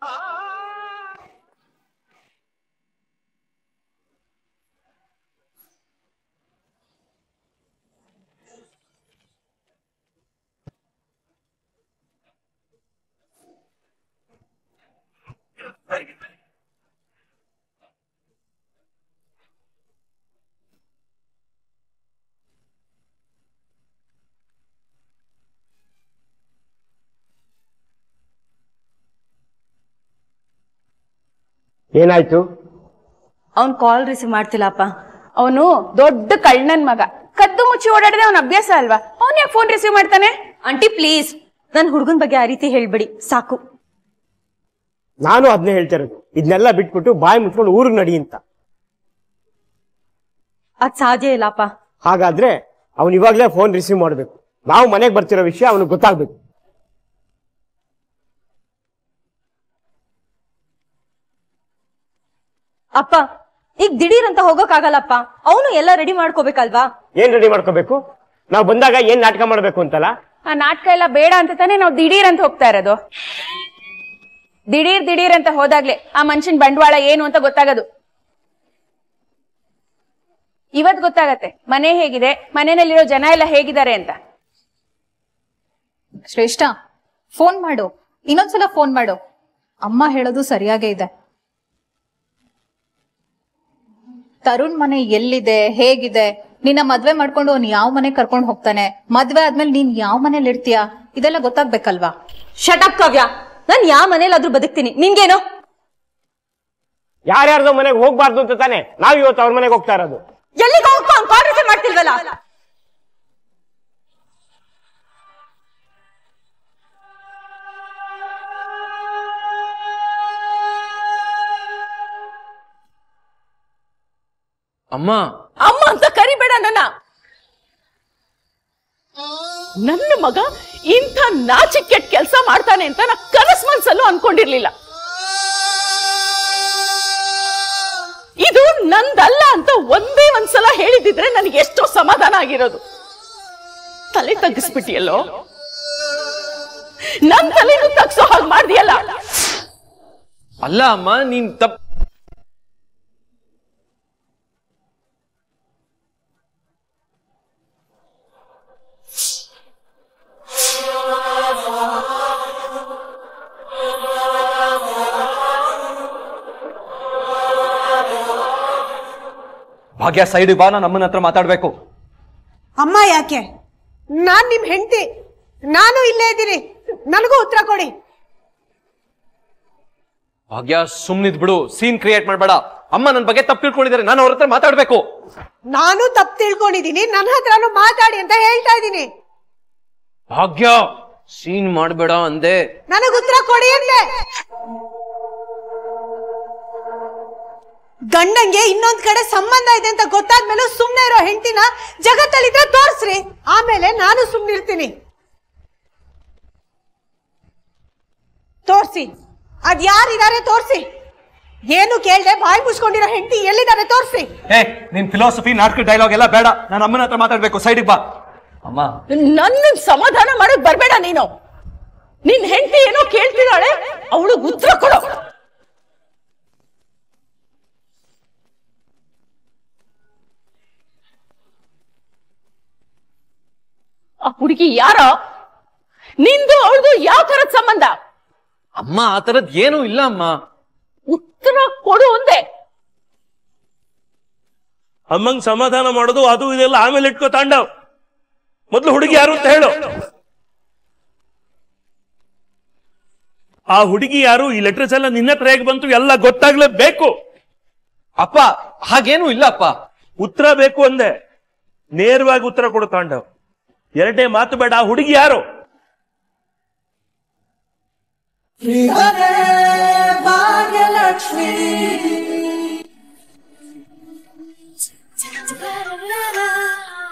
Ah! ಏನಾಯ್ತು ಅವನ್ call receive ಮಾಡ್ತಿಲ್ಲಪ್ಪ ಅವನು ದೊಡ್ಡ ಕಳ್ಳನ್ ಮಗ ಕದ್ದು ಮುಚ್ಚಿ ಓಡಾಡಿದ್ರೆ ಅವನ ಅಭ್ಯಾಸ ಅಲ್ವಾ ಅವನ್ ಯಾಕೆ ಫೋನ್ ರಿಸೀವ್ ಮಾಡ್ತಾನೆ ಆಂಟಿ ಪ್ಲೀಸ್ ನನ್ ಹುಡುಗನ್ ಬಗ್ಗೆ ಆ ರೀತಿ ಹೇಳ್ಬಿಡಿ ಸಾಕು ನಾನು ಅದನ್ನೇ ಹೇಳ್ತಿರೋದು ಇದನ್ನೆಲ್ಲ ಬಿಟ್ಬಿಟ್ಟು ಬಾಯಿ ಮುಟ್ಕೊಂಡು ಊರಿಗೆ ನಡಿ ಅಂತ ಅದ್ ಸಾಧ್ಯ ಇಲ್ಲಪ್ಪ ಹಾಗಾದ್ರೆ ಅವನು ಇವಾಗ್ಲೇ ಫೋನ್ ರಿಸೀವ್ ಮಾಡಬೇಕು ನಾವು ಮನೆಗೆ ಬರ್ತಿರೋ ವಿಷಯ ಅವನಿಗೆ ಗೊತ್ತಾಗಬೇಕು ಅಪ್ಪ ಈಗ ದಿಢೀರ್ ಅಂತ ಹೋಗೋಕ್ಕಾಗಲ್ಲಪ್ಪ ಅವನು ಎಲ್ಲ ರೆಡಿ ಮಾಡ್ಕೋಬೇಕಲ್ವಾ ಏನ್ ರೆಡಿ ಮಾಡ್ಕೋಬೇಕು ನಾವ್ ಬಂದಾಗ ಏನ್ ನಾಟಕ ಮಾಡ್ಬೇಕು ಅಂತಲ್ಲ ಆ ನಾಟಕ ಎಲ್ಲ ಬೇಡ ಅಂತ ತಾನೇ ನಾವ್ ದಿಢೀರ್ ಅಂತ ಹೋಗ್ತಾ ಇರೋದು ದಿಢೀರ್ ದಿಢೀರ್ ಅಂತ ಹೋದಾಗ್ಲೆ ಆ ಮನ್ಷನ್ ಬಂಡವಾಳ ಏನು ಅಂತ ಗೊತ್ತಾಗದು ಇವತ್ ಗೊತ್ತಾಗತ್ತೆ ಮನೆ ಹೇಗಿದೆ ಮನೆಯಲ್ಲಿರೋ ಜನ ಎಲ್ಲ ಹೇಗಿದ್ದಾರೆ ಅಂತ ಶ್ರೇಷ್ಠ ಫೋನ್ ಮಾಡು ಇನ್ನೊಂದ್ಸಲ ಫೋನ್ ಮಾಡು ಅಮ್ಮ ಹೇಳೋದು ಸರಿಯಾಗೇ ಇದೆ ತರುಣ್ ಮನೆ ಎಲ್ಲಿದೆ ಹೇಗಿದೆ ನಿನ್ನ ಮದ್ವೆ ಮಾಡ್ಕೊಂಡು ಅವ್ನು ಯಾವ ಮನೆ ಕರ್ಕೊಂಡು ಹೋಗ್ತಾನೆ ಮದ್ವೆ ಆದ್ಮೇಲೆ ನೀನ್ ಯಾವ ಮನೇಲಿ ಇರ್ತೀಯ ಇದೆಲ್ಲ ಗೊತ್ತಾಗ್ಬೇಕಲ್ವಾ ಶಟಪ್ ಕವ್ಯ ನಾನ್ ಯಾವ ಮನೇಲಾದ್ರೂ ಬದುಕ್ತೀನಿ ನಿನ್ಗೇನು ಯಾರ್ಯಾರ್ದು ಮನೆಗೆ ಹೋಗ್ಬಾರ್ದು ಅಂತ ತಾನೆ ನಾವ್ ಇವತ್ತು ಅವ್ರ ಮನೆಗೆ ಹೋಗ್ತಾ ಇರೋದು ಎಲ್ಲಿಗೆ ಹೋಗ್ತಾ ಅಮ್ಮ ಅಮ್ಮ ಅಂತ ಕರಿಬೇಡ ನನ್ನ ನನ್ನ ಮಗ ಇಂಥ ನಾಚಿಕೆಟ್ ಕೆಲಸ ಮಾಡ್ತಾನೆ ಅಂತ ನಾ ಕನಸ್ ಮನ್ಸಲ್ಲೂ ಅನ್ಕೊಂಡಿರ್ಲಿಲ್ಲ ಇದು ನಂದಲ್ಲ ಅಂತ ಒಂದೇ ಒಂದ್ಸಲ ಹೇಳಿದಿದ್ರೆ ನನಗೆ ಎಷ್ಟೋ ಸಮಾಧಾನ ಆಗಿರೋದು ತಲೆ ತಗ್ಗಿಸ್ಬಿಟ್ಟಿಯಲ್ಲೋ ನನ್ ತಲೆನೂ ತಗ್ಸೋ ಹಾಗೆ ಮಾಡ್ದಿಯಲ್ಲ ಅಲ್ಲ ಅಮ್ಮ ನೀನ್ ತಪ್ಪು ಭಾಗ್ಯ ಸೈಡ್ ಬಾ ನಾನು ಅಮ್ಮನ ಹತ್ರ ಮಾತಾಡ್ಬೇಕು ಅಮ್ಮ ಯಾಕೆ ನಾನ್ ನಿಮ್ ಹೆಂಡತಿ ನಾನು ಇಲ್ಲೇ ಇದ್ದೀನಿ ನನಗೂ ಉತ್ತರ ಕೊಡಿ ಭಾಗ್ಯ ಸುಮ್ನಿದ್ ಬಿಡು ಸೀನ್ ಕ್ರಿಯೇಟ್ ಮಾಡಬೇಡ ಅಮ್ಮ ನನ್ನ ಬಗ್ಗೆ ತಪ್ಪು ತಿಳ್ಕೊಂಡಿದ್ದಾರೆ ನಾನು ಅವ್ರ ಹತ್ರ ಮಾತಾಡ್ಬೇಕು ನಾನು ತಪ್ಪು ತಿಳ್ಕೊಂಡಿದ್ದೀನಿ ನನ್ನ ಹತ್ರನೂ ಮಾತಾಡಿ ಅಂತ ಹೇಳ್ತಾ ಇದ್ದೀನಿ ಭಾಗ್ಯ ಸೀನ್ ಮಾಡ್ಬೇಡ ಅಂದೆ ನನಗೆ ಉತ್ತರ ಕೊಡಿ ಅಂದೆ ಗಂಡಂಗೆ ಇನ್ನೊಂದ್ ಕಡೆ ಸಂಬಂಧ ಇದೆ ಅಂತ ಗೊತ್ತಾದ್ಮೇಲೆ ಸುಮ್ನೆ ಇರೋ ಹೆಂಡತಿನ ಜಗತ್ತಲ್ಲಿದ್ರೆ ತೋರ್ಸ್ರಿ ಆಮೇಲೆ ನಾನು ಇರ್ತೀನಿ ತೋರ್ಸಿ ಅದ್ ಯಾರಿದ್ದಾರೆ ತೋರ್ಸಿ ಏನು ಕೇಳ್ದೆ ಬಾಯಿ ಮುಚ್ಕೊಂಡಿರೋ ಹೆಂಡತಿ ಎಲ್ಲಿದ್ದಾರೆ ತೋರ್ಸಿ ಏ ನಿನ್ ಫಿಲಾಸಫಿ ನಾಟಕ ಡೈಲಾಗ್ ಎಲ್ಲ ಬೇಡ ನಾನು ಅಮ್ಮನ ಹತ್ರ ಮಾತಾಡ್ಬೇಕು ಸೈಡ್ ಬಾ ಅಮ್ಮ ನನ್ನ ಸಮಾಧಾನ ಮಾಡಕ್ ಬರ್ಬೇಡ ನೀನು ನಿನ್ ಹೆಂಡತಿ ಏನೋ ಕೇಳ್ತಿದ್ದಾಳೆ ಅವಳಿಗೆ ಉತ್ತರ ಕೊಡು ಆ ಹುಡುಗಿ ಯಾರ ನಿಂದು ಅವಳದು ಯಾವ ತರದ ಸಂಬಂಧ ಅಮ್ಮ ಆ ತರದ್ ಏನೂ ಇಲ್ಲ ಅಮ್ಮ ಉತ್ತರ ಕೊಡು ಒಂದೇ ಅಮ್ಮಂಗ್ ಸಮಾಧಾನ ಮಾಡೋದು ಅದು ಇದೆಲ್ಲ ಆಮೇಲೆ ಇಟ್ಕೋ ತಾಂಡವ್ ಮೊದಲು ಹುಡುಗಿ ಯಾರು ಅಂತ ಹೇಳು ಆ ಹುಡುಗಿ ಯಾರು ಈ ಲೆಟ್ರಸ್ ಎಲ್ಲ ನಿನ್ನ ಹತ್ರ ಹೇಗೆ ಬಂತು ಎಲ್ಲ ಗೊತ್ತಾಗ್ಲೇಬೇಕು ಅಪ್ಪ ಹಾಗೇನು ಇಲ್ಲ ಅಪ್ಪ ಉತ್ತರ ಬೇಕು ಅಂದೆ ನೇರವಾಗಿ ಉತ್ತರ ಕೊಡು ತಾಂಡವ್ ಎರಡೇ ಮಾತು ಬೇಡ ಹುಡುಗಿ ಯಾರು ಲಕ್ಷ್ಮೀ